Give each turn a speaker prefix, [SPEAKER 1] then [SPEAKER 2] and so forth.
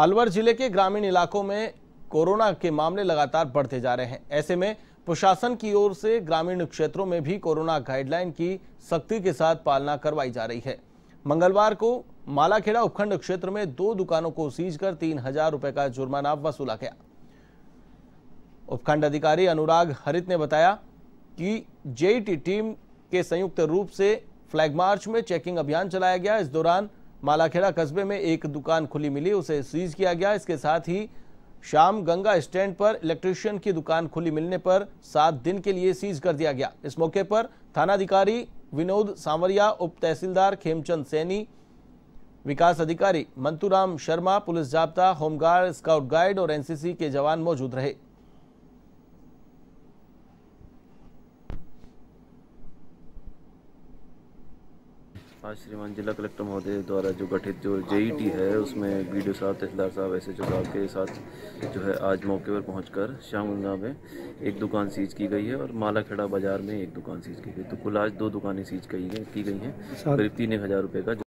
[SPEAKER 1] अलवर जिले के ग्रामीण इलाकों में कोरोना के मामले लगातार बढ़ते जा रहे हैं ऐसे में प्रशासन की ओर से ग्रामीण क्षेत्रों में भी कोरोना गाइडलाइन की सख्ती के साथ पालना करवाई जा रही है मंगलवार को मालाखेड़ा उपखंड क्षेत्र में दो दुकानों को सीज कर तीन हजार रुपए का जुर्माना वसूला गया उपखंड अधिकारी अनुराग हरित ने बताया कि जेईटी टीम के संयुक्त रूप से फ्लैग मार्च में चेकिंग अभियान चलाया गया इस दौरान मालाखेड़ा कस्बे में एक दुकान खुली मिली उसे सीज किया गया इसके साथ ही शाम गंगा स्टैंड पर इलेक्ट्रिशियन की दुकान खुली मिलने पर सात दिन के लिए सीज कर दिया गया इस मौके पर थानाधिकारी विनोद सांवरिया उप तहसीलदार खेमचंद सैनी विकास अधिकारी मंतूराम शर्मा पुलिस जाब्ता होमगार्ड स्काउट गाइड और एनसीसी के जवान मौजूद रहे
[SPEAKER 2] आज श्रीमान जिला कलेक्टर महोदय द्वारा जो गठित जो जे है उसमें बी डी साहब तहसीलदार साहब ऐसे जो साहब के साथ जो है आज मौके पर पहुंचकर श्याम गंगा में एक दुकान सीज की गई है और मालाखेड़ा बाजार में एक दुकान सीज की गई तो कुल आज दो दुकानें सीज की गई हैं करीब तीन एक हज़ार रुपये का